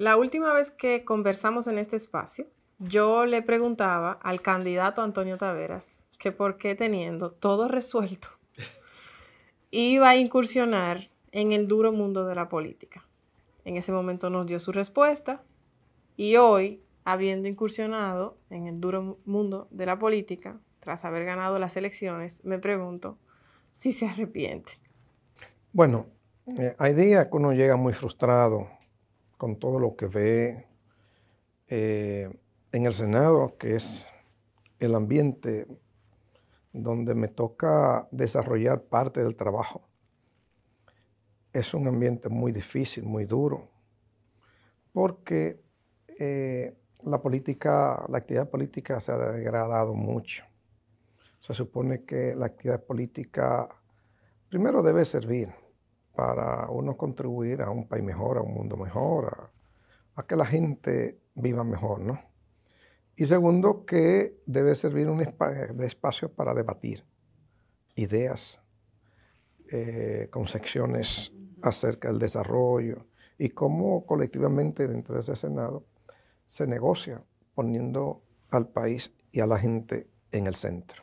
La última vez que conversamos en este espacio, yo le preguntaba al candidato Antonio Taveras que por qué teniendo todo resuelto iba a incursionar en el duro mundo de la política. En ese momento nos dio su respuesta y hoy, habiendo incursionado en el duro mundo de la política, tras haber ganado las elecciones, me pregunto si se arrepiente. Bueno, eh, hay días que uno llega muy frustrado con todo lo que ve eh, en el Senado, que es el ambiente donde me toca desarrollar parte del trabajo. Es un ambiente muy difícil, muy duro, porque eh, la política, la actividad política se ha degradado mucho. Se supone que la actividad política primero debe servir, para uno contribuir a un país mejor, a un mundo mejor, a, que la gente viva mejor, ¿no? Y segundo, que debe servir un espacio, de espacio para debatir ideas, eh, concepciones acerca del desarrollo y cómo colectivamente dentro de ese Senado se negocia poniendo al país y a la gente en el centro.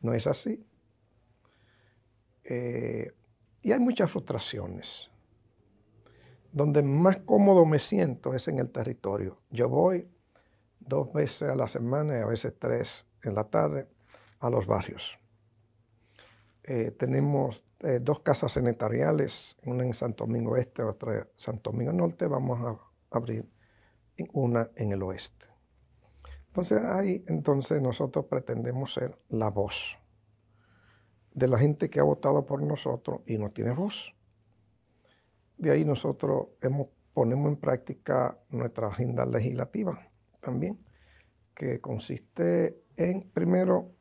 ¿No es así? Eh, y hay muchas frustraciones. Donde más cómodo me siento es en el territorio. Yo voy dos veces a la semana y a veces tres en la tarde a los barrios. Eh, tenemos eh, dos casas sanitariales, una en Santo Domingo Este, otra en Santo Domingo Norte. Vamos a abrir una en el oeste. Entonces ahí entonces nosotros pretendemos ser la voz de la gente que ha votado por nosotros y no tiene voz. De ahí nosotros ponemos en práctica nuestra agenda legislativa también, que consiste en, primero,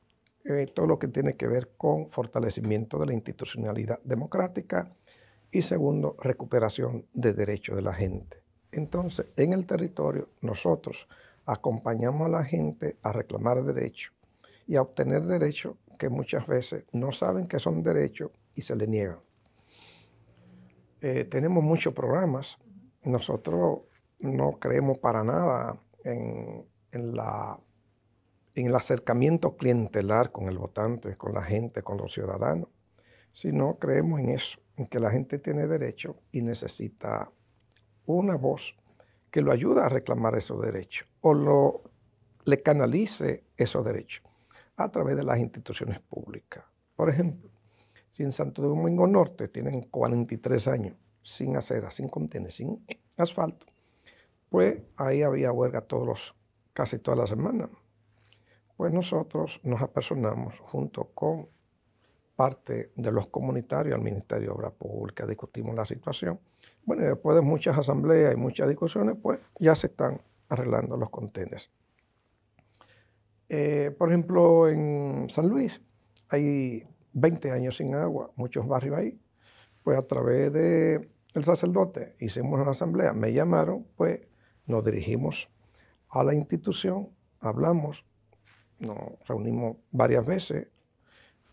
eh, todo lo que tiene que ver con fortalecimiento de la institucionalidad democrática y segundo, recuperación de derechos de la gente. Entonces, en el territorio, nosotros acompañamos a la gente a reclamar derechos y a obtener derechos que muchas veces no saben que son derechos y se les niegan. Eh, tenemos muchos programas. Nosotros no creemos para nada en, la, en el acercamiento clientelar con el votante, con la gente, con los ciudadanos, sino creemos en eso, en que la gente tiene derecho y necesita una voz que lo ayude a reclamar esos derechos o lo, le canalice esos derechos a través de las instituciones públicas. Por ejemplo, si en Santo Domingo Norte tienen 43 años sin acera, sin contenes, sin asfalto, pues ahí había huelga todos los, casi todas la semana. Pues nosotros nos apersonamos junto con parte de los comunitarios al Ministerio de Obras Públicas, discutimos la situación. Bueno, después de muchas asambleas y muchas discusiones, pues ya se están arreglando los contenes. Eh, por ejemplo, en San Luis hay 20 años sin agua, muchos barrios ahí. Pues a través del sacerdote hicimos una asamblea, me llamaron, pues nos dirigimos a la institución, hablamos, nos reunimos varias veces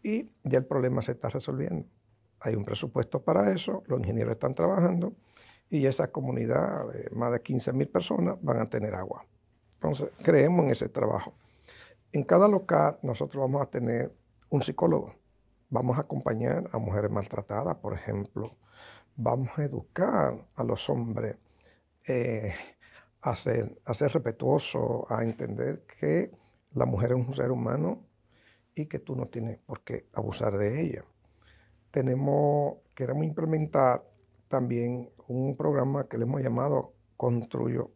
y ya el problema se está resolviendo. Hay un presupuesto para eso, los ingenieros están trabajando y esa comunidad, de más de 15.000 personas, van a tener agua. Entonces, creemos en ese trabajo. En cada local nosotros vamos a tener un psicólogo. Vamos a acompañar a mujeres maltratadas, por ejemplo. Vamos a educar a los hombres eh, a, ser, respetuosos, a entender que la mujer es un ser humano y que tú no tienes por qué abusar de ella. Tenemos, queremos implementar también un programa que le hemos llamado Construyo,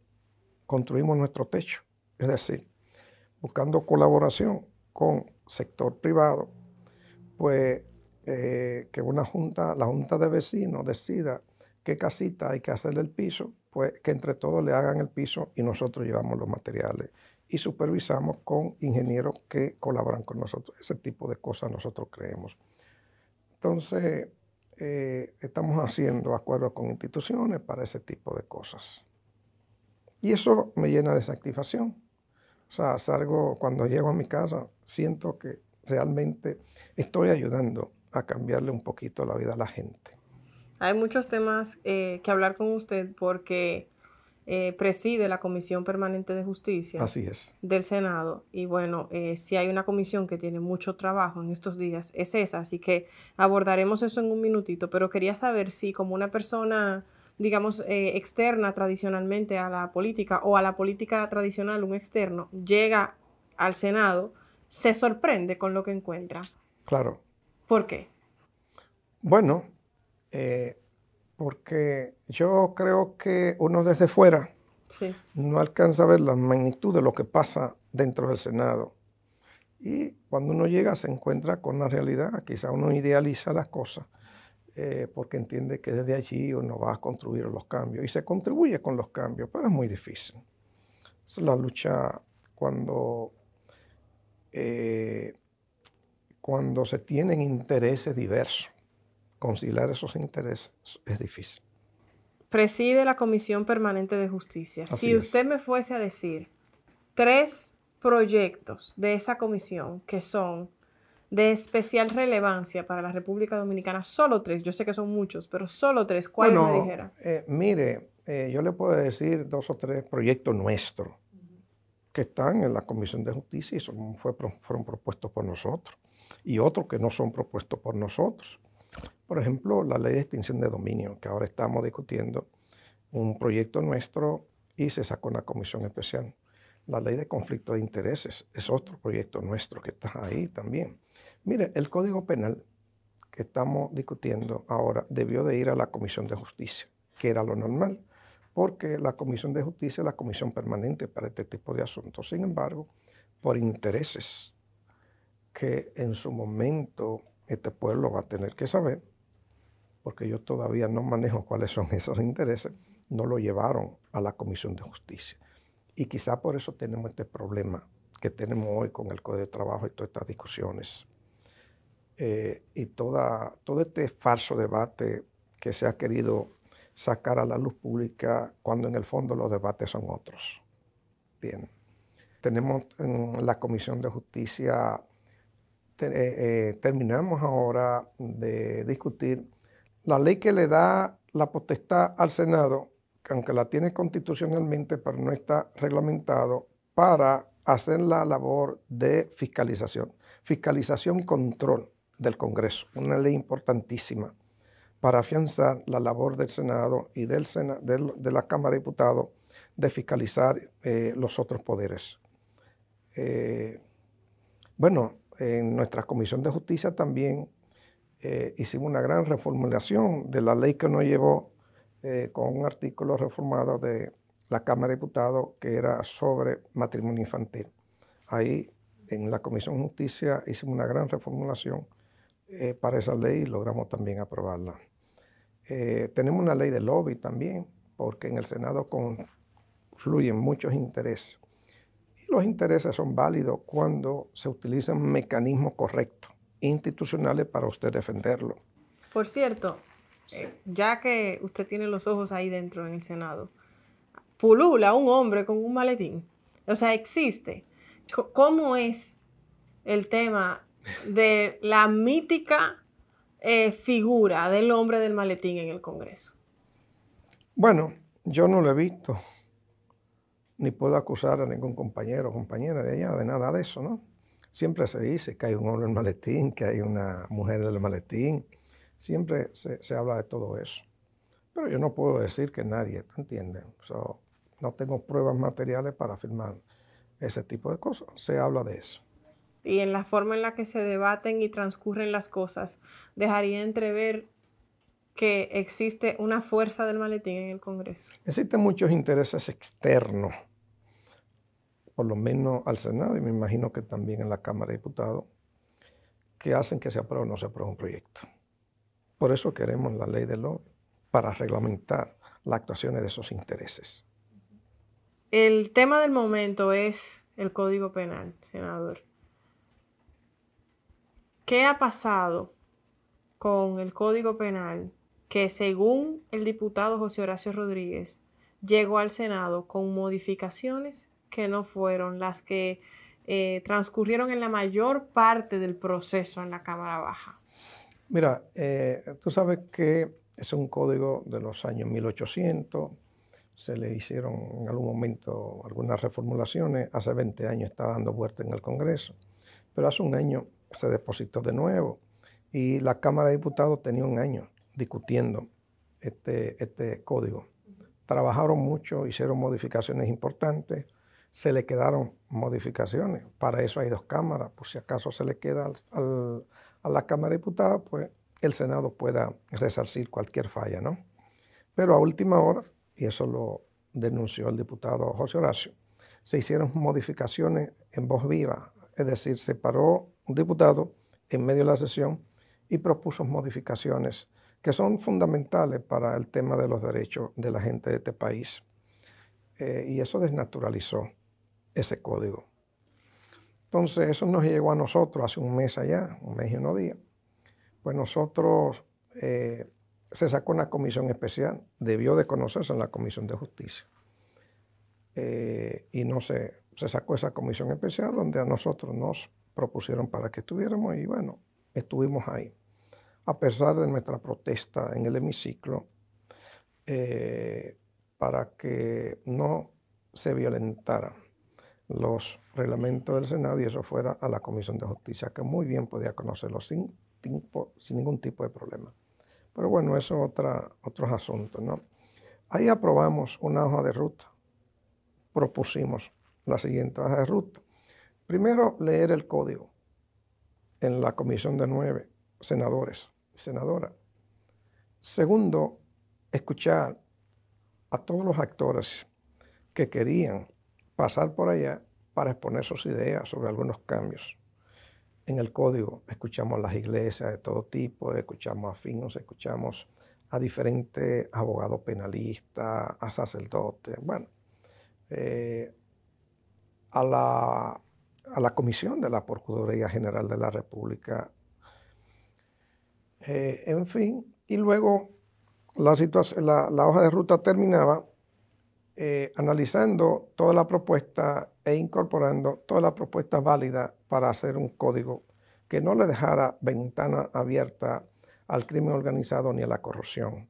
Construimos nuestro techo. Es decir, buscando colaboración con sector privado, pues eh, que una junta, la junta de vecinos decida qué casita hay que hacer el piso, pues que entre todos le hagan el piso y nosotros llevamos los materiales y supervisamos con ingenieros que colaboran con nosotros. Ese tipo de cosas nosotros creemos. Entonces, eh, estamos haciendo acuerdos con instituciones para ese tipo de cosas. Y eso me llena de satisfacción. O sea, cuando llego a mi casa, siento que realmente estoy ayudando a cambiarle un poquito la vida a la gente. Hay muchos temas eh, que hablar con usted porque eh, preside la Comisión Permanente de Justicia del Senado. Y bueno, eh, si hay una comisión que tiene mucho trabajo en estos días, es esa. Así que abordaremos eso en un minutito. Pero quería saber si como una persona digamos, eh, externa tradicionalmente a la política o a la política tradicional un externo, llega al Senado, se sorprende con lo que encuentra. Claro. ¿Por qué? Bueno, eh, porque yo creo que uno desde fuera no alcanza a ver la magnitud de lo que pasa dentro del Senado. Y cuando uno llega se encuentra con la realidad, quizá uno idealiza las cosas eh, porque entiende que desde allí uno va a construir los cambios y se contribuye con los cambios, pero es muy difícil. Es la lucha cuando, eh, cuando se tienen intereses diversos, conciliar esos intereses es difícil. Preside la Comisión Permanente de Justicia. si usted me fuese a decir tres proyectos de esa comisión que son de especial relevancia para la República Dominicana? Solo tres, yo sé que son muchos, pero solo tres, ¿cuáles me dijera? Eh, mire, eh, yo le puedo decir dos o tres proyectos nuestros que están en la Comisión de Justicia y son, fueron propuestos por nosotros, y otros que no son propuestos por nosotros. Por ejemplo, la ley de extinción de dominio, que ahora estamos discutiendo, un proyecto nuestro y se sacó una comisión especial. La ley de conflicto de intereses es otro proyecto nuestro que está ahí también. Mire, el Código Penal que estamos discutiendo ahora debió de ir a la Comisión de Justicia, que era lo normal, porque la Comisión de Justicia es la comisión permanente para este tipo de asuntos. Sin embargo, por intereses que en su momento este pueblo va a tener que saber, porque yo todavía no manejo cuáles son esos intereses, no lo llevaron a la Comisión de Justicia. Y quizá por eso tenemos este problema que tenemos hoy con el Código de Trabajo y todas estas discusiones. Eh, y toda, todo este falso debate que se ha querido sacar a la luz pública cuando en el fondo los debates son otros. Bien. Tenemos en la Comisión de Justicia, eh, eh, terminamos ahora de discutir la ley que le da la potestad al Senado, aunque la tiene constitucionalmente, pero no está reglamentado, para hacer la labor de fiscalización, fiscalización control del Congreso, una ley importantísima para afianzar la labor del Senado y del de, la Cámara de Diputados de fiscalizar eh, los otros poderes. Eh, bueno, en nuestra Comisión de Justicia también eh, hicimos una gran reformulación de la ley que nos llevó con un artículo reformado de la Cámara de Diputados que era sobre matrimonio infantil. Ahí en la Comisión de Justicia hicimos una gran reformulación eh, para esa ley logramos también aprobarla. Eh, tenemos una ley de lobby también, porque en el Senado confluyen muchos intereses. Y los intereses son válidos cuando se utilizan mecanismos correctos, institucionales, para usted defenderlo. Por cierto, eh, ya que usted tiene los ojos ahí dentro en el Senado, pulula un hombre con un maletín. O sea, existe. ¿Cómo es el tema de la mítica eh, figura del hombre del maletín en el Congreso? Bueno, yo no lo he visto, ni puedo acusar a ningún compañero o compañera de allá de nada de eso, ¿no? Siempre se dice que hay un hombre del maletín, que hay una mujer del maletín, siempre se, habla de todo eso. Pero yo no puedo decir que nadie, ¿entienden? no tengo pruebas materiales para afirmar ese tipo de cosas. Se habla de eso y en la forma en la que se debaten y transcurren las cosas, dejaría entrever que existe una fuerza del maletín en el Congreso. Existen muchos intereses externos, por lo menos al Senado y me imagino que también en la Cámara de Diputados, que hacen que se apruebe o no se apruebe un proyecto. Por eso queremos la ley de lobby, para reglamentar las actuaciones de esos intereses. El tema del momento es el Código Penal, senador. ¿Qué ha pasado con el Código Penal que según el diputado José Horacio Rodríguez llegó al Senado con modificaciones que no fueron las que eh, transcurrieron en la mayor parte del proceso en la Cámara Baja? Mira, eh, tú sabes que es un código de los años 1800, se le hicieron en algún momento algunas reformulaciones, hace 20 años está dando vuelta en el Congreso, pero hace un año se depositó de nuevo. Y la Cámara de Diputados tenía un año discutiendo este, este código. Trabajaron mucho, hicieron modificaciones importantes, se le quedaron modificaciones. Para eso hay dos cámaras, por si acaso se le queda a la Cámara de Diputados, pues el Senado pueda resarcir cualquier falla, ¿no? Pero a última hora, y eso lo denunció el diputado José Horacio, se hicieron modificaciones en voz viva, es decir, se paró diputado en medio de la sesión y propuso modificaciones que son fundamentales para el tema de los derechos de la gente de este país. Eh, y eso desnaturalizó ese código. Entonces, eso nos llegó a nosotros hace un mes allá, un mes y unos días. Pues nosotros eh, se sacó una comisión especial, debió de conocerse en la Comisión de Justicia. Eh, y no se, se sacó esa comisión especial donde a nosotros nos propusieron para que estuviéramos y bueno, estuvimos ahí. A pesar de nuestra protesta en el hemiciclo, eh, para que no se violentara los reglamentos del Senado y eso fuera a la Comisión de Justicia, que muy bien podía conocerlo sin, ningún tipo de problema. Pero bueno, eso es otro asunto. ¿no? Ahí aprobamos una hoja de ruta, propusimos la siguiente hoja de ruta, Primero, leer el código en la comisión de nueve senadores y senadoras. Segundo, escuchar a todos los actores que querían pasar por allá para exponer sus ideas sobre algunos cambios. En el código escuchamos a las iglesias de todo tipo, escuchamos a finos, escuchamos a diferentes abogados penalistas, a sacerdotes, bueno, eh, a la a la Comisión de la Procuraduría General de la República. Eh, en fin, y luego la, hoja de ruta terminaba eh, analizando toda la propuesta e incorporando toda la propuesta válida para hacer un código que no le dejara ventana abierta al crimen organizado ni a la corrupción,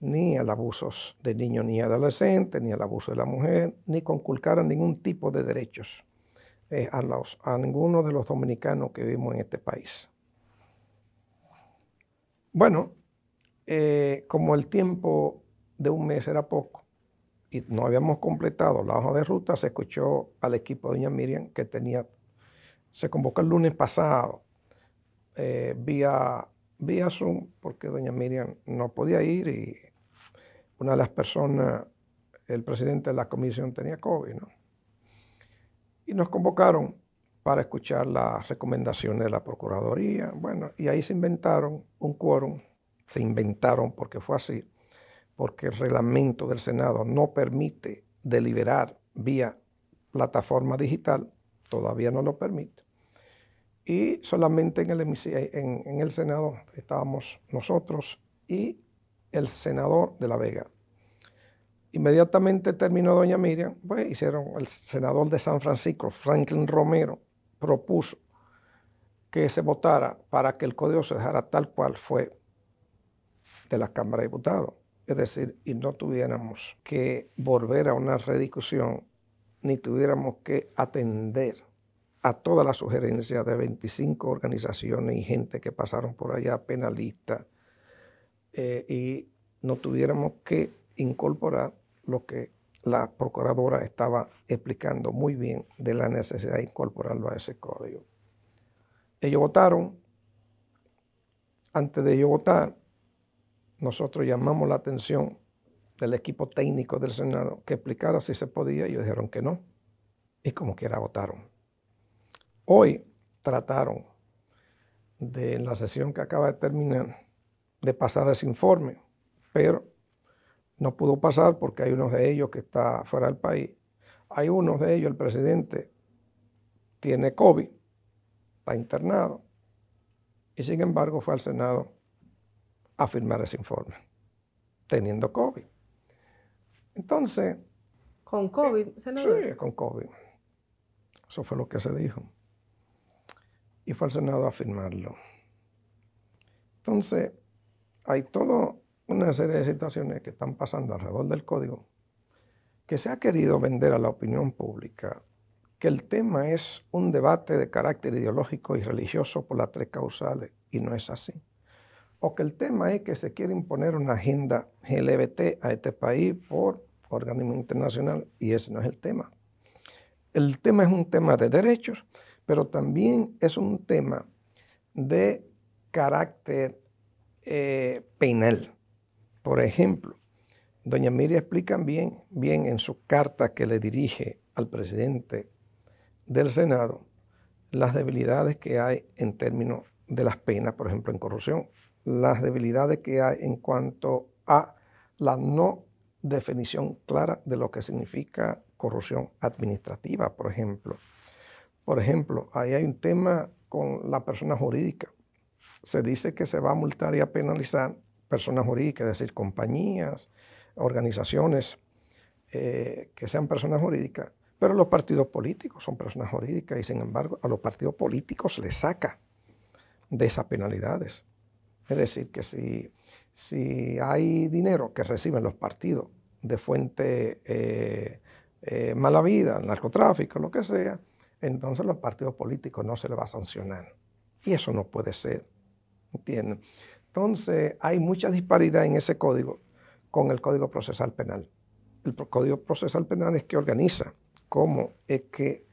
ni al abuso de niños ni adolescentes, ni al abuso de la mujer, ni conculcara ningún tipo de derechos. Eh, a, los, ninguno de los dominicanos que vivimos en este país. Bueno, eh, como el tiempo de un mes era poco y no habíamos completado la hoja de ruta, se escuchó al equipo de Doña Miriam que tenía, se convocó el lunes pasado eh, vía, vía Zoom porque Doña Miriam no podía ir y una de las personas, el presidente de la comisión tenía COVID, ¿no? y nos convocaron para escuchar las recomendaciones de la Procuraduría. Bueno, y ahí se inventaron un quórum, se inventaron porque fue así, porque el reglamento del Senado no permite deliberar vía plataforma digital, todavía no lo permite. Y solamente en el, eh, en el Senado estábamos nosotros y el senador de La Vega, Inmediatamente terminó doña Miriam, pues hicieron, el senador de San Francisco, Franklin Romero, propuso que se votara para que el código se dejara tal cual fue de la Cámara de Diputados. Es decir, y no tuviéramos que volver a una rediscusión, ni tuviéramos que atender a todas las sugerencias de 25 organizaciones y gente que pasaron por allá, penalistas, eh, y no tuviéramos que incorporar lo que la procuradora estaba explicando muy bien de la necesidad de incorporarlo a ese código. Ellos votaron. Antes de ellos votar, nosotros llamamos la atención del equipo técnico del Senado que explicara si se podía y ellos dijeron que no. Y como quiera votaron. Hoy trataron de en la sesión que acaba de terminar de pasar ese informe, pero no pudo pasar porque hay uno de ellos que está fuera del país. Hay uno de ellos, el presidente, tiene COVID, está internado, y sin embargo fue al Senado a firmar ese informe, teniendo COVID. Entonces... ¿Con COVID, eh, Sí, con COVID. Eso fue lo que se dijo. Y fue al Senado a firmarlo. Entonces, hay todo una serie de situaciones que están pasando alrededor del código, que se ha querido vender a la opinión pública que el tema es un debate de carácter ideológico y religioso por las tres causales, y no es así. O que el tema es que se quiere imponer una agenda LGBT a este país por organismo internacional, y ese no es el tema. El tema es un tema de derechos, pero también es un tema de carácter eh, penal. Por ejemplo, doña Miria explica bien, bien en su carta que le dirige al presidente del Senado las debilidades que hay en términos de las penas, por ejemplo, en corrupción, las debilidades que hay en cuanto a la no definición clara de lo que significa corrupción administrativa, por ejemplo. Por ejemplo, ahí hay un tema con la persona jurídica. Se dice que se va a multar y a penalizar personas jurídicas, es decir, compañías, organizaciones eh, que sean personas jurídicas, pero los partidos políticos son personas jurídicas y sin embargo a los partidos políticos les saca de esas penalidades. Es decir, que si, si hay dinero que reciben los partidos de fuente eh, eh, mala vida, narcotráfico, lo que sea, entonces los partidos políticos no se les va a sancionar. Y eso no puede ser. ¿Entienden? Entonces, hay mucha disparidad en ese código con el Código Procesal Penal. El Código Procesal Penal es que organiza cómo es que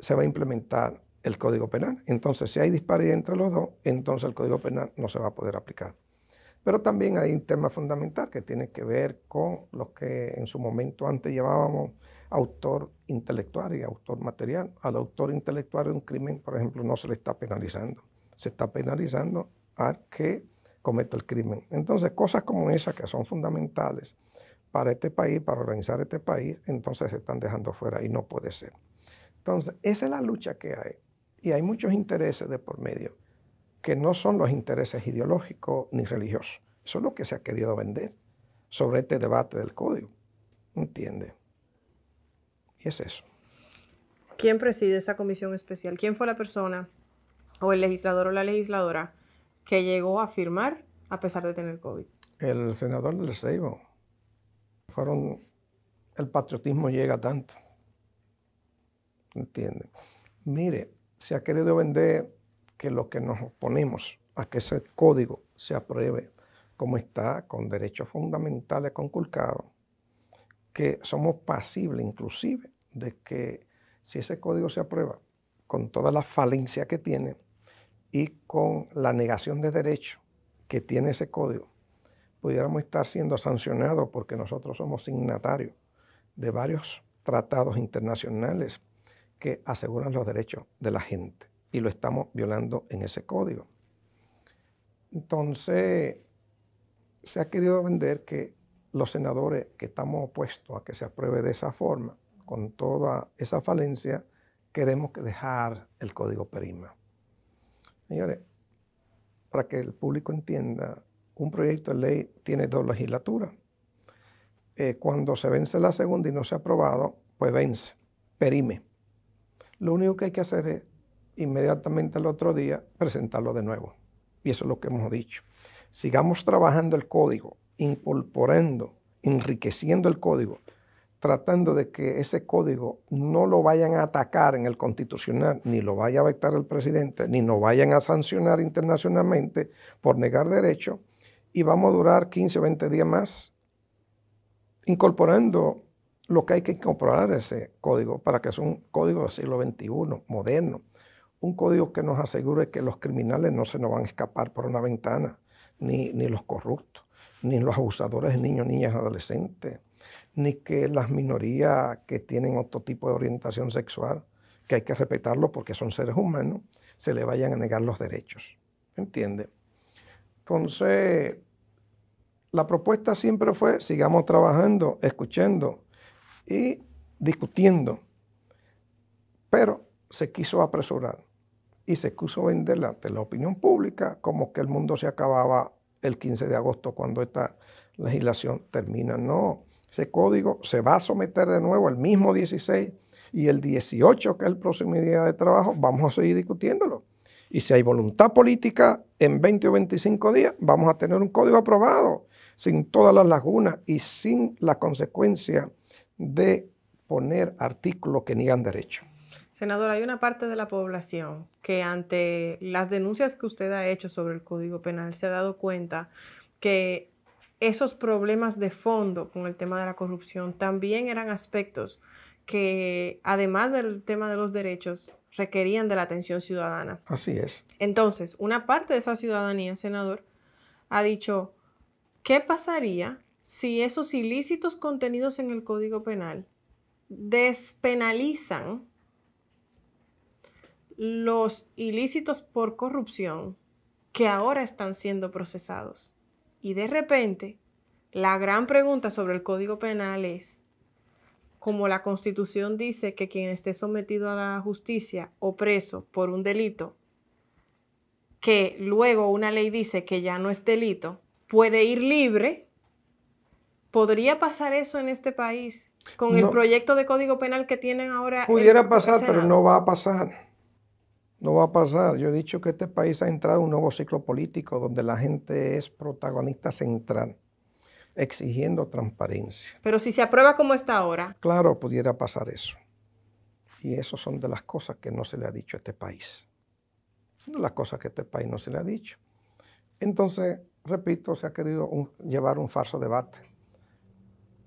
se va a implementar el Código Penal. Entonces, si hay disparidad entre los dos, entonces el Código Penal no se va a poder aplicar. Pero también hay un tema fundamental que tiene que ver con lo que en su momento antes llevábamos autor intelectual y autor material. Al autor intelectual de un crimen, por ejemplo, no se le está penalizando. Se está penalizando al que cometa el crimen. Entonces, cosas como esas que son fundamentales para este país, para organizar este país, entonces se están dejando fuera y no puede ser. Entonces, esa es la lucha que hay. Y hay muchos intereses de por medio, que no son los intereses ideológicos ni religiosos. Eso es lo que se ha querido vender sobre este debate del código. ¿Entiende? Y es eso. ¿Quién preside esa comisión especial? ¿Quién fue la persona o el legislador o la legisladora que llegó a firmar a pesar de tener COVID. El senador del Seibo. Fueron, el patriotismo llega tanto. ¿Entiende? Mire, se ha querido vender que lo que nos oponemos a que ese código se apruebe como está, con derechos fundamentales conculcados, que somos pasibles inclusive de que si ese código se aprueba, con toda la falencia que tiene, y con la negación de derechos que tiene ese código, pudiéramos estar siendo sancionados porque nosotros somos signatarios de varios tratados internacionales que aseguran los derechos de la gente y lo estamos violando en ese código. Entonces, se ha querido vender que los senadores que estamos opuestos a que se apruebe de esa forma, con toda esa falencia, queremos dejar el código perima. Señores, para que el público entienda, un proyecto de ley tiene dos legislaturas. Eh, cuando se vence la segunda y no se ha aprobado, pues vence, perime. Lo único que hay que hacer es inmediatamente al otro día presentarlo de nuevo. Y eso es lo que hemos dicho. Sigamos trabajando el código, incorporando, enriqueciendo el código tratando de que ese código no lo vayan a atacar en el constitucional, ni lo vaya a vetar el presidente, ni no vayan a sancionar internacionalmente por negar derecho, y vamos a durar 15, o 20 días más incorporando lo que hay que incorporar a ese código para que sea un código del siglo XXI, moderno, un código que nos asegure que los criminales no se nos van a escapar por una ventana, ni, ni los corruptos, ni los abusadores de niños, niñas, adolescentes ni que las minorías que tienen otro tipo de orientación sexual, que hay que respetarlo porque son seres humanos, se le vayan a negar los derechos. ¿Entiende? Entonces, la propuesta siempre fue, sigamos trabajando, escuchando y discutiendo. Pero se quiso apresurar y se quiso vender ante la opinión pública como que el mundo se acababa el 15 de agosto cuando esta legislación termina. No, ese código se va a someter de nuevo el mismo 16 y el 18, que es el próximo día de trabajo, vamos a seguir discutiéndolo. Y si hay voluntad política, en 20 o 25 días vamos a tener un código aprobado, sin todas las lagunas y sin la consecuencia de poner artículos que niegan derecho. Senador, hay una parte de la población que ante las denuncias que usted ha hecho sobre el Código Penal se ha dado cuenta que esos problemas de fondo con el tema de la corrupción también eran aspectos que, además del tema de los derechos, requerían de la atención ciudadana. Así es. Entonces, una parte de esa ciudadanía, senador, ha dicho, ¿qué pasaría si esos ilícitos contenidos en el Código Penal despenalizan los ilícitos por corrupción que ahora están siendo procesados? Y de repente, la gran pregunta sobre el Código Penal es, como la Constitución dice que quien esté sometido a la justicia o preso por un delito, que luego una ley dice que ya no es delito, puede ir libre, ¿podría pasar eso en este país con el proyecto de Código Penal que tienen ahora? Pudiera pasar, pero no va a pasar. No va a pasar. Yo he dicho que este país ha entrado en un nuevo ciclo político donde la gente es protagonista central, exigiendo transparencia. Pero si se aprueba como está ahora. Claro, pudiera pasar eso. Y eso son de las cosas que no se le ha dicho a este país. Son de las cosas que a este país no se le ha dicho. Entonces, repito, se ha querido llevar un falso debate.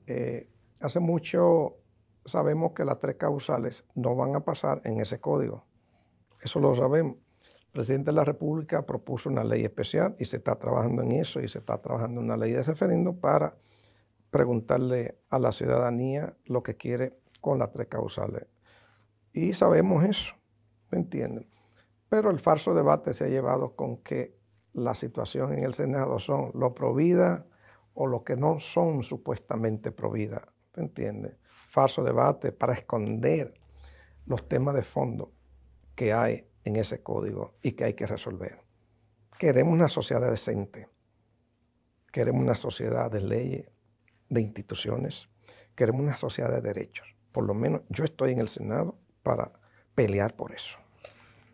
Eh, hace mucho sabemos que las tres causales no van a pasar en ese código eso lo sabemos. El presidente de la República propuso una ley especial y se está trabajando en eso y se está trabajando en una ley de referendo para preguntarle a la ciudadanía lo que quiere con las tres causales. Y sabemos eso, ¿me entienden? Pero el falso debate se ha llevado con que la situación en el Senado son lo provida o lo que no son supuestamente provida, ¿me entiendes? Falso debate para esconder los temas de fondo que hay en ese código y que hay que resolver. Queremos una sociedad decente, queremos una sociedad de leyes, de instituciones, queremos una sociedad de derechos. Por lo menos yo estoy en el Senado para pelear por eso.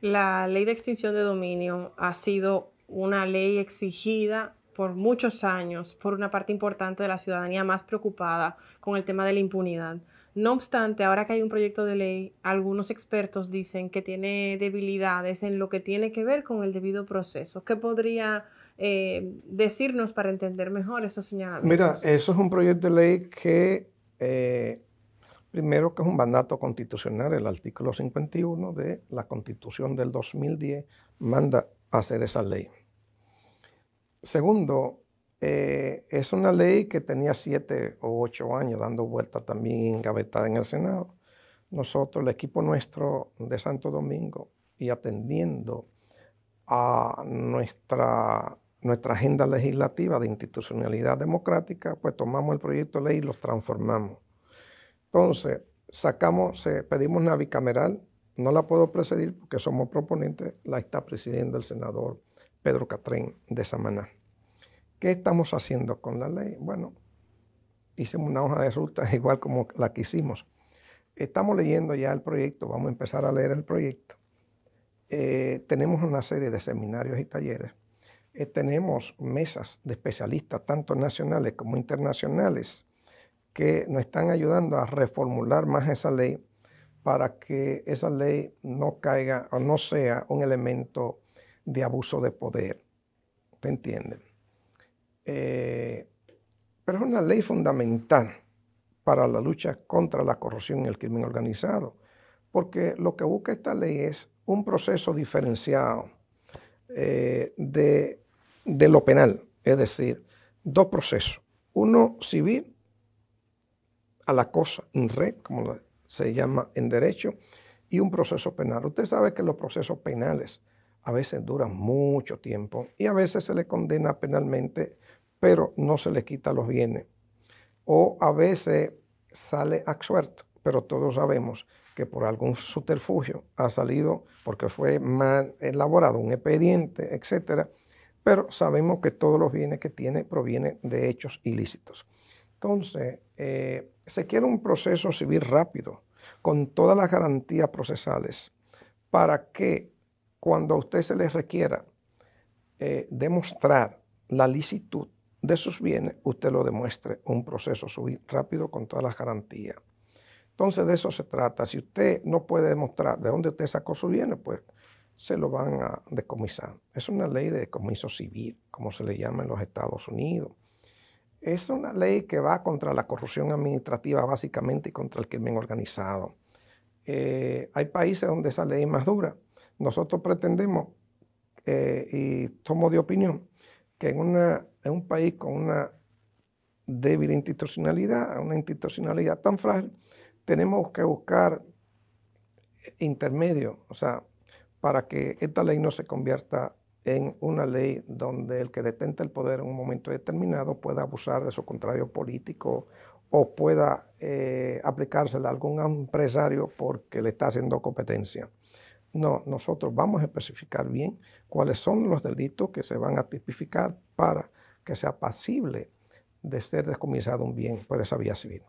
La ley de extinción de dominio ha sido una ley exigida por muchos años por una parte importante de la ciudadanía más preocupada con el tema de la impunidad. No obstante, ahora que hay un proyecto de ley, algunos expertos dicen que tiene debilidades en lo que tiene que ver con el debido proceso. ¿Qué podría eh, decirnos para entender mejor esos señalamientos? Mira, eso es un proyecto de ley que, eh, primero que es un mandato constitucional, el artículo 51 de la Constitución del 2010 manda hacer esa ley. Segundo, eh, es una ley que tenía siete o ocho años dando vueltas también engavetada en el Senado. Nosotros, el equipo nuestro de Santo Domingo y atendiendo a nuestra, nuestra agenda legislativa de institucionalidad democrática, pues tomamos el proyecto de ley y lo transformamos. Entonces, sacamos, pedimos una bicameral, no la puedo presidir porque somos proponentes, la está presidiendo el senador Pedro Catrén de Samaná. ¿Qué estamos haciendo con la ley? Bueno, hicimos una hoja de ruta igual como la que hicimos. Estamos leyendo ya el proyecto, vamos a empezar a leer el proyecto. Eh, tenemos una serie de seminarios y talleres. Eh, tenemos mesas de especialistas, tanto nacionales como internacionales, que nos están ayudando a reformular más esa ley para que esa ley no caiga o no sea un elemento de abuso de poder. ¿Te entienden? Eh, pero es una ley fundamental para la lucha contra la corrupción y el crimen organizado, porque lo que busca esta ley es un proceso diferenciado eh, de, de lo penal, es decir, dos procesos, uno civil a la cosa, en red, como se llama en derecho, y un proceso penal. Usted sabe que los procesos penales a veces duran mucho tiempo y a veces se le condena penalmente pero no se le quita los bienes. O a veces sale a suerte, pero todos sabemos que por algún subterfugio ha salido porque fue mal elaborado un expediente, etcétera, pero sabemos que todos los bienes que tiene provienen de hechos ilícitos. Entonces, eh, se quiere un proceso civil rápido, con todas las garantías procesales, para que cuando a usted se le requiera eh, demostrar la licitud de sus bienes, usted lo demuestre un proceso rápido con todas las garantías. Entonces de eso se trata. Si usted no puede demostrar de dónde usted sacó sus bienes, pues se lo van a decomisar. Es una ley de decomiso civil, como se le llama en los Estados Unidos. Es una ley que va contra la corrupción administrativa básicamente y contra el crimen organizado. Eh, hay países donde esa ley es más dura. Nosotros pretendemos, eh, y tomo de opinión, que en una en un país con una débil institucionalidad, una institucionalidad tan frágil, tenemos que buscar intermedios, o sea, para que esta ley no se convierta en una ley donde el que detente el poder en un momento determinado pueda abusar de su contrario político o pueda eh, aplicársela a algún empresario porque le está haciendo competencia. No, nosotros vamos a especificar bien cuáles son los delitos que se van a tipificar para que sea pasible de ser descomisado un bien por esa vía civil.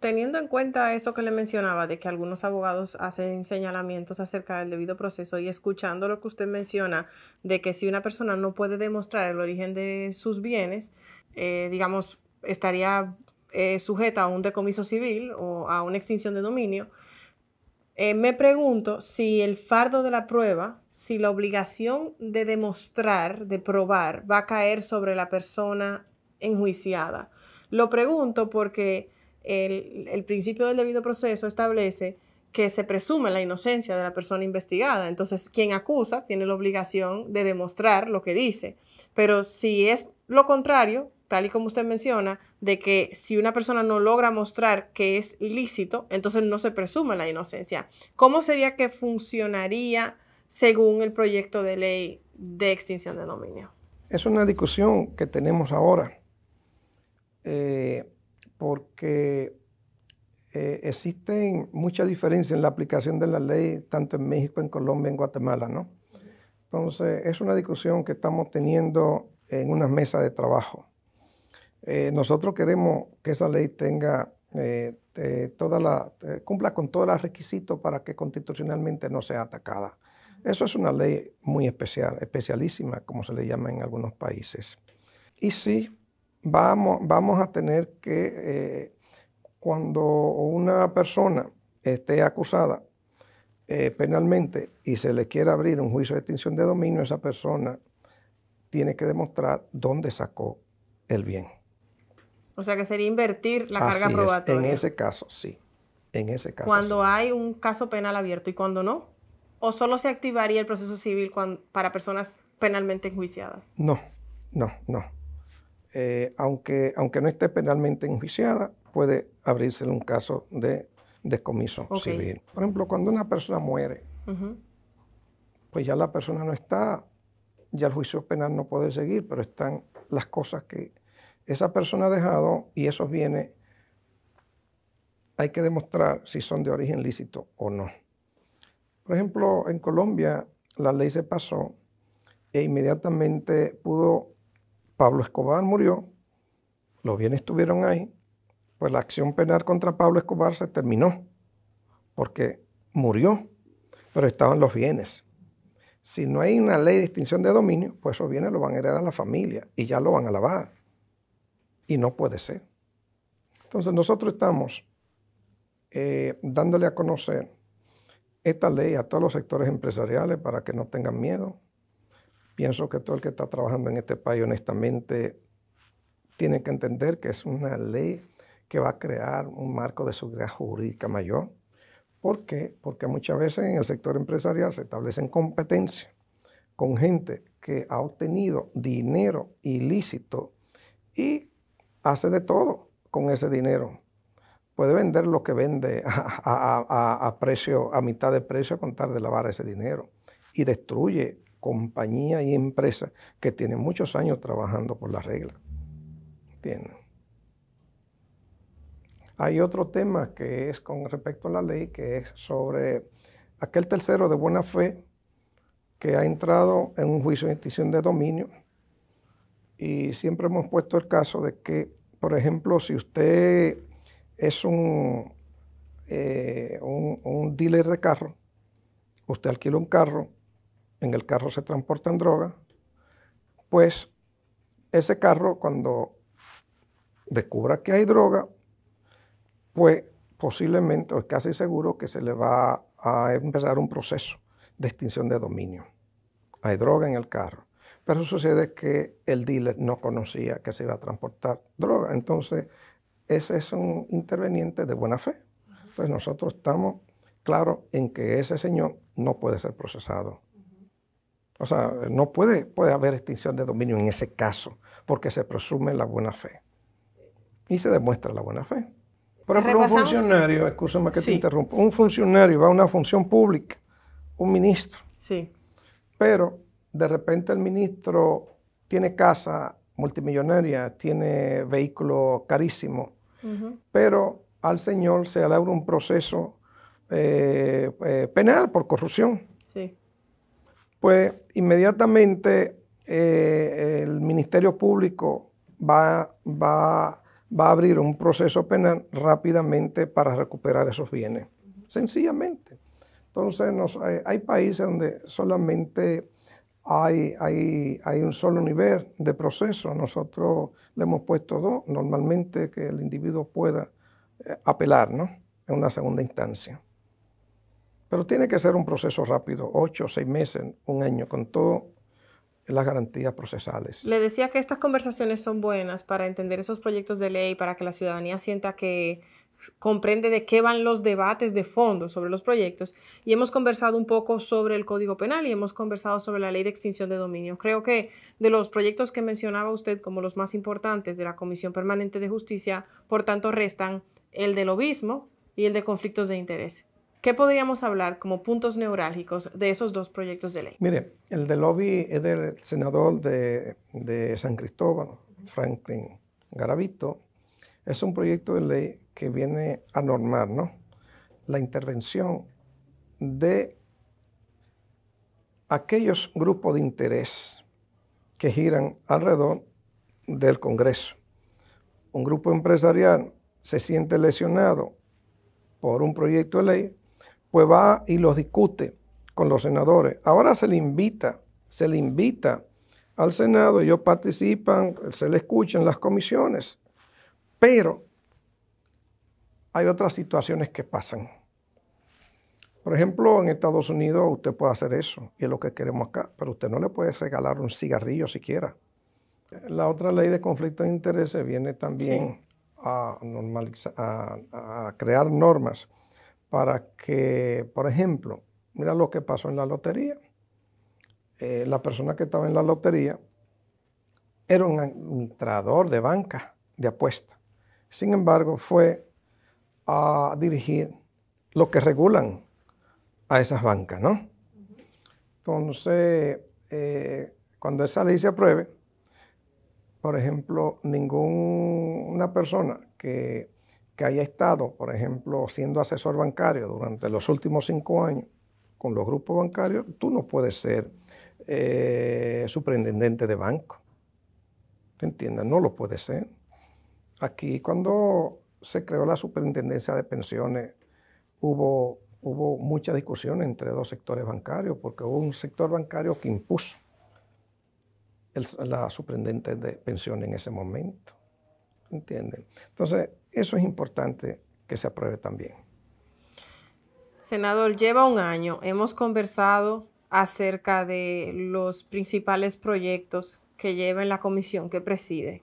Teniendo en cuenta eso que le mencionaba, de que algunos abogados hacen señalamientos acerca del debido proceso y escuchando lo que usted menciona, de que si una persona no puede demostrar el origen de sus bienes, eh, digamos, estaría eh, sujeta a un decomiso civil o a una extinción de dominio, eh, me pregunto si el fardo de la prueba, si la obligación de demostrar, de probar, va a caer sobre la persona enjuiciada. Lo pregunto porque el, principio del debido proceso establece que se presume la inocencia de la persona investigada. Entonces, quien acusa tiene la obligación de demostrar lo que dice. Pero si es lo contrario, tal y como usted menciona, de que si una persona no logra mostrar que es lícito, entonces no se presume la inocencia. ¿Cómo sería que funcionaría según el proyecto de ley de extinción de dominio? Es una discusión que tenemos ahora, eh, porque eh, existen muchas diferencias en la aplicación de la ley, tanto en México, en Colombia, en Guatemala, ¿no? Entonces, es una discusión que estamos teniendo en una mesa de trabajo. Eh, nosotros queremos que esa ley tenga eh, eh, toda la, cumpla con todos los requisitos para que constitucionalmente no sea atacada. Eso es una ley muy especial, especialísima, como se le llama en algunos países. Y sí, vamos, vamos a tener que, cuando una persona esté acusada penalmente y se le quiera abrir un juicio de extinción de dominio, esa persona tiene que demostrar dónde sacó el bien. O sea que sería invertir la carga probatoria. En ese caso, sí. En ese caso. Cuando hay un caso penal abierto y cuando no. ¿O solo se activaría el proceso civil para personas penalmente enjuiciadas? No, no, no. Eh, aunque, aunque no esté penalmente enjuiciada, puede abrirse un caso de descomiso civil. Por ejemplo, cuando una persona muere, pues ya la persona no está, ya el juicio penal no puede seguir, pero están las cosas que esa persona ha dejado y esos bienes hay que demostrar si son de origen lícito o no. Por ejemplo, en Colombia la ley se pasó e inmediatamente pudo, Pablo Escobar murió, los bienes estuvieron ahí, pues la acción penal contra Pablo Escobar se terminó, porque murió, pero estaban los bienes. Si no hay una ley de extinción de dominio, pues esos bienes los van a heredar a la familia y ya lo van a lavar. Y no puede ser. Entonces nosotros estamos eh, dándole a conocer esta ley a todos los sectores empresariales para que no tengan miedo. Pienso que todo el que está trabajando en este país honestamente tiene que entender que es una ley que va a crear un marco de seguridad jurídica mayor. ¿Por qué? Porque muchas veces en el sector empresarial se establecen competencias con gente que ha obtenido dinero ilícito y hace de todo con ese dinero. Puede vender lo que vende a, precio, a mitad de precio a contar de lavar ese dinero. Y destruye compañía y empresa que tienen muchos años trabajando por la regla. Hay otro tema que es con respecto a la ley, que es sobre aquel tercero de buena fe que ha entrado en un juicio de extinción de dominio y siempre hemos puesto el caso de que, por ejemplo, si usted es un, eh, un, dealer de carro, usted alquila un carro, en el carro se transportan droga, pues ese carro cuando descubra que hay droga, pues posiblemente, o casi seguro, que se le va a empezar un proceso de extinción de dominio. Hay droga en el carro. Pero sucede que el dealer no conocía que se iba a transportar droga. Entonces, ese es un interveniente de buena fe. Pues nosotros estamos claros en que ese señor no puede ser procesado. O sea, no puede, puede haber extinción de dominio en ese caso, porque se presume la buena fe. Y se demuestra la buena fe. Por ejemplo, un funcionario, escúchame que te interrumpo, un funcionario va a una función pública, un ministro. Sí. Pero de repente el ministro tiene casa multimillonaria, tiene vehículo carísimo, pero al señor se abre un proceso eh, eh, penal por corrupción. Pues inmediatamente eh, el Ministerio Público va, va, a abrir un proceso penal rápidamente para recuperar esos bienes, sencillamente. Entonces hay países donde solamente hay, hay, un solo nivel de proceso. Nosotros le hemos puesto dos, normalmente que el individuo pueda eh, apelar ¿no? en una segunda instancia. Pero tiene que ser un proceso rápido, ocho, seis meses, un año, con todas las garantías procesales. Le decía que estas conversaciones son buenas para entender esos proyectos de ley, para que la ciudadanía sienta que comprende de qué van los debates de fondo sobre los proyectos y hemos conversado un poco sobre el Código Penal y hemos conversado sobre la Ley de Extinción de Dominio. Creo que de los proyectos que mencionaba usted como los más importantes de la Comisión Permanente de Justicia, por tanto, restan el del obismo y el de conflictos de interés. ¿Qué podríamos hablar como puntos neurálgicos de esos dos proyectos de ley? Mire, el de lobby es del senador de, de San Cristóbal, Franklin Garavito. Es un proyecto de ley que viene a normar ¿no? la intervención de aquellos grupos de interés que giran alrededor del Congreso. Un grupo empresarial se siente lesionado por un proyecto de ley, pues va y los discute con los senadores. Ahora se le invita, se le invita al Senado, ellos participan, se le escuchan las comisiones, pero hay otras situaciones que pasan. Por ejemplo, en Estados Unidos usted puede hacer eso, y es lo que queremos acá, pero usted no le puede regalar un cigarrillo siquiera. La otra ley de conflicto de intereses viene también a, normalizar, crear normas para que, por ejemplo, mira lo que pasó en la lotería. Eh, la persona que estaba en la lotería era un administrador de banca de apuesta. Sin embargo, fue a dirigir lo que regulan a esas bancas, ¿no? Entonces, eh, cuando esa ley se apruebe, por ejemplo, ninguna persona que, haya estado, por ejemplo, siendo asesor bancario durante los últimos cinco años con los grupos bancarios, tú no puedes ser eh, superintendente de banco. entiendes? No lo puedes ser. Aquí cuando se creó la superintendencia de pensiones, hubo, hubo mucha discusión entre dos sectores bancarios, porque hubo un sector bancario que impuso la superintendencia de pensiones en ese momento. ¿Entienden? Entonces, eso es importante que se apruebe también. Senador, lleva un año. Hemos conversado acerca de los principales proyectos que lleva en la comisión que preside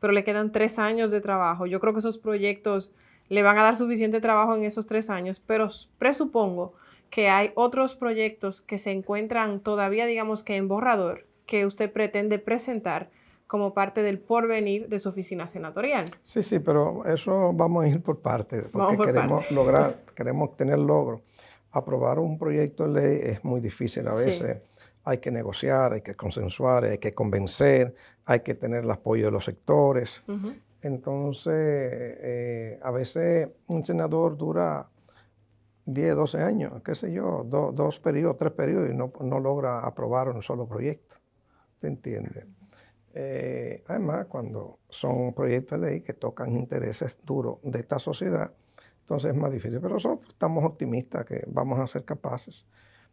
pero le quedan tres años de trabajo. Yo creo que esos proyectos le van a dar suficiente trabajo en esos tres años, pero presupongo que hay otros proyectos que se encuentran todavía, digamos que en borrador, que usted pretende presentar como parte del porvenir de su oficina senatorial. Sí, sí, pero eso vamos a ir por parte porque queremos lograr, queremos tener logro aprobar un proyecto de ley es muy difícil a veces. Hay que negociar, hay que consensuar, hay que convencer, hay que tener el apoyo de los sectores. Entonces, eh, a veces un senador dura 10, 12 años, qué sé yo, dos periodos, tres periodos y no, logra aprobar un solo proyecto. ¿Te entiendes? Eh, además, cuando son proyectos de ley que tocan intereses duros de esta sociedad, entonces es más difícil, pero nosotros estamos optimistas que vamos a ser capaces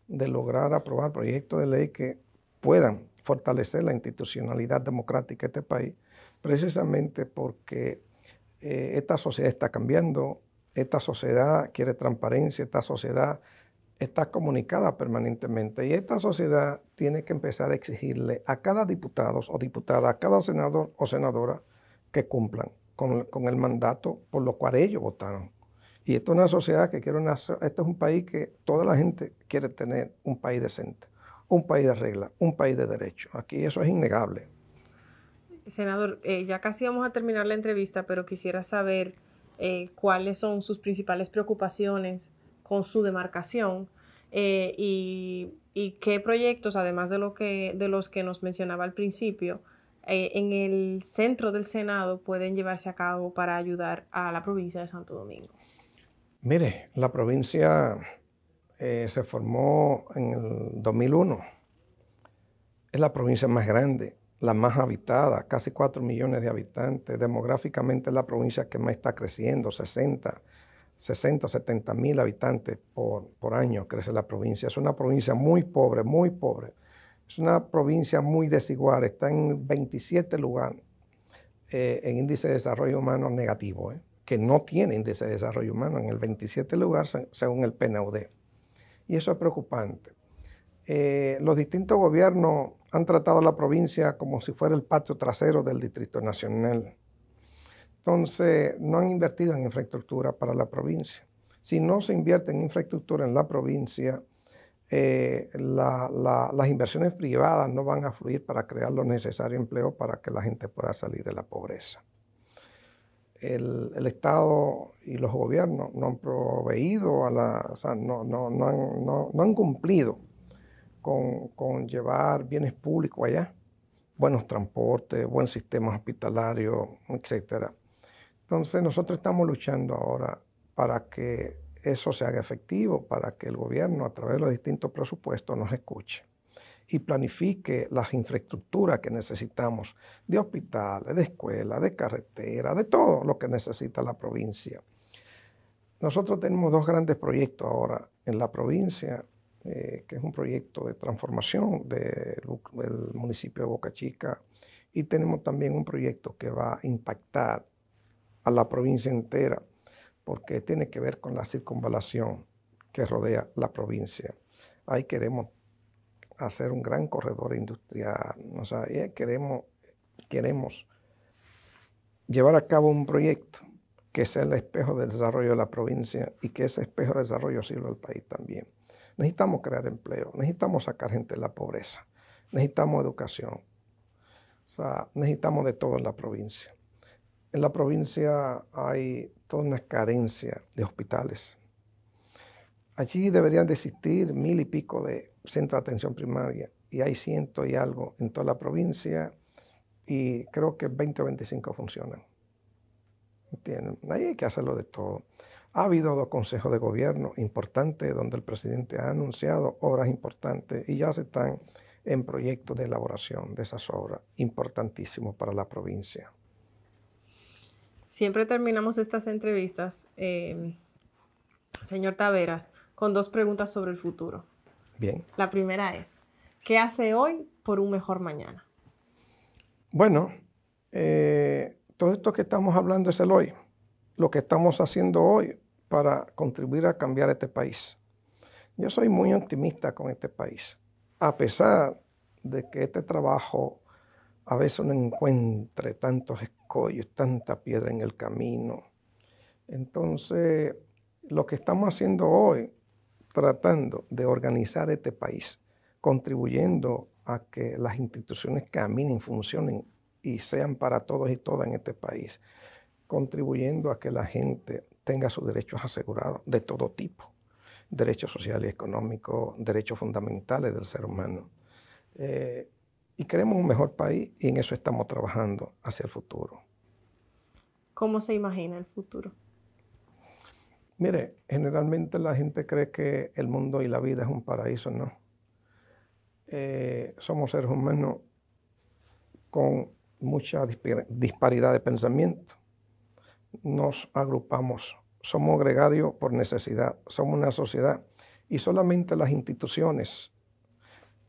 de lograr aprobar proyectos de ley que puedan fortalecer la institucionalidad democrática de este país, precisamente porque eh, esta sociedad está cambiando, esta sociedad quiere transparencia, esta sociedad está comunicada permanentemente y esta sociedad tiene que empezar a exigirle a cada diputado o diputada, a cada senador o senadora que cumplan con el mandato por lo cual ellos votaron. Y esto es una sociedad que quiere una... es un país que toda la gente quiere tener un país decente, un país de reglas, un país de derecho. Aquí eso es innegable. Senador, eh, ya casi vamos a terminar la entrevista, pero quisiera saber eh, cuáles son sus principales preocupaciones con su demarcación eh, y, qué proyectos, además de los que nos mencionaba al principio, en el centro del Senado pueden llevarse a cabo para ayudar a la provincia de Santo Domingo. Mire, la provincia eh, se formó en el 2001. Es la provincia más grande, la más habitada, casi 4 millones de habitantes. Demográficamente es la provincia que más está creciendo, 60, 60 70 mil habitantes por, año crece la provincia. Es una provincia muy pobre, muy pobre. Es una provincia muy desigual, está en 27 lugares eh, en índice de desarrollo humano negativo. Eh que no tienen índice de desarrollo humano en el 27 lugar según el PNUD. Y eso es preocupante. Eh, los distintos gobiernos han tratado a la provincia como si fuera el patio trasero del Distrito Nacional. Entonces, no han invertido en infraestructura para la provincia. Si no se invierte en infraestructura en la provincia, eh, las inversiones privadas no van a fluir para crear lo necesario empleo para que la gente pueda salir de la pobreza el, Estado y los gobiernos no han proveído, a la, o sea, no, no, no, han, cumplido con, con, llevar bienes públicos allá, buenos transportes, buen sistema hospitalario, etc. Entonces nosotros estamos luchando ahora para que eso se haga efectivo, para que el gobierno a través de los distintos presupuestos nos escuche y planifique las infraestructuras que necesitamos de hospitales, de escuelas, de carreteras, de todo lo que necesita la provincia. Nosotros tenemos dos grandes proyectos ahora en la provincia, eh, que es un proyecto de transformación del municipio de Boca Chica y tenemos también un proyecto que va a impactar a la provincia entera porque tiene que ver con la circunvalación que rodea la provincia. Ahí queremos hacer un gran corredor industrial. O eh, queremos, queremos llevar a cabo un proyecto que sea el espejo del desarrollo de la provincia y que ese espejo de desarrollo sirva al país también. Necesitamos crear empleo, necesitamos sacar gente de la pobreza, necesitamos educación, necesitamos de todo en la provincia. En la provincia hay toda una carencia de hospitales, Allí deberían existir mil y pico de centros de atención primaria y hay ciento y algo en toda la provincia y creo que 20 o 25 funcionan. ¿Entienden? Ahí hay que hacerlo de todo. Ha habido dos consejos de gobierno importantes donde el presidente ha anunciado obras importantes y ya se están en proyectos de elaboración de esas obras importantísimos para la provincia. Siempre terminamos estas entrevistas, eh, señor Taveras, con dos preguntas sobre el futuro. Bien. La primera es, ¿qué hace hoy por un mejor mañana? Bueno, eh, todo esto que estamos hablando es el hoy, lo que estamos haciendo hoy para contribuir a cambiar este país. Yo soy muy optimista con este país, a pesar de que este trabajo a veces no encuentre tantos escollos, tanta piedra en el camino. Entonces, lo que estamos haciendo hoy tratando de organizar este país, contribuyendo a que las instituciones caminen, funcionen y sean para todos y todas en este país, contribuyendo a que la gente tenga sus derechos asegurados de todo tipo, derechos sociales y económicos, derechos fundamentales del ser humano. Eh, y queremos un mejor país y en eso estamos trabajando hacia el futuro. ¿Cómo se imagina el futuro? Mire, generalmente la gente cree que el mundo y la vida es un paraíso, ¿no? Eh, somos seres humanos con mucha disparidad de pensamiento. Nos agrupamos, somos gregarios por necesidad, somos una sociedad y solamente las instituciones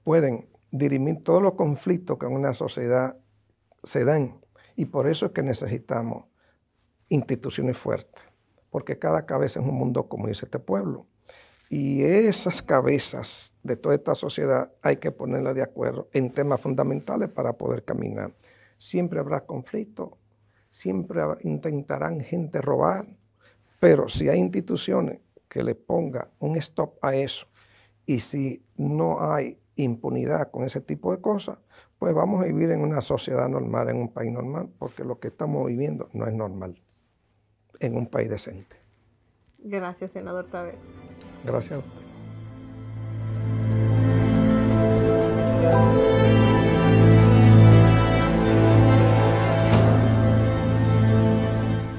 pueden dirimir todos los conflictos que en una sociedad se dan. Y por eso es que necesitamos instituciones fuertes porque cada cabeza es un mundo, como dice este pueblo. Y esas cabezas de toda esta sociedad hay que ponerlas de acuerdo en temas fundamentales para poder caminar. Siempre habrá conflicto, siempre intentarán gente robar, pero si hay instituciones que le ponga un stop a eso y si no hay impunidad con ese tipo de cosas, pues vamos a vivir en una sociedad normal, en un país normal, porque lo que estamos viviendo no es normal en un país decente. Gracias, senador Tavares. Gracias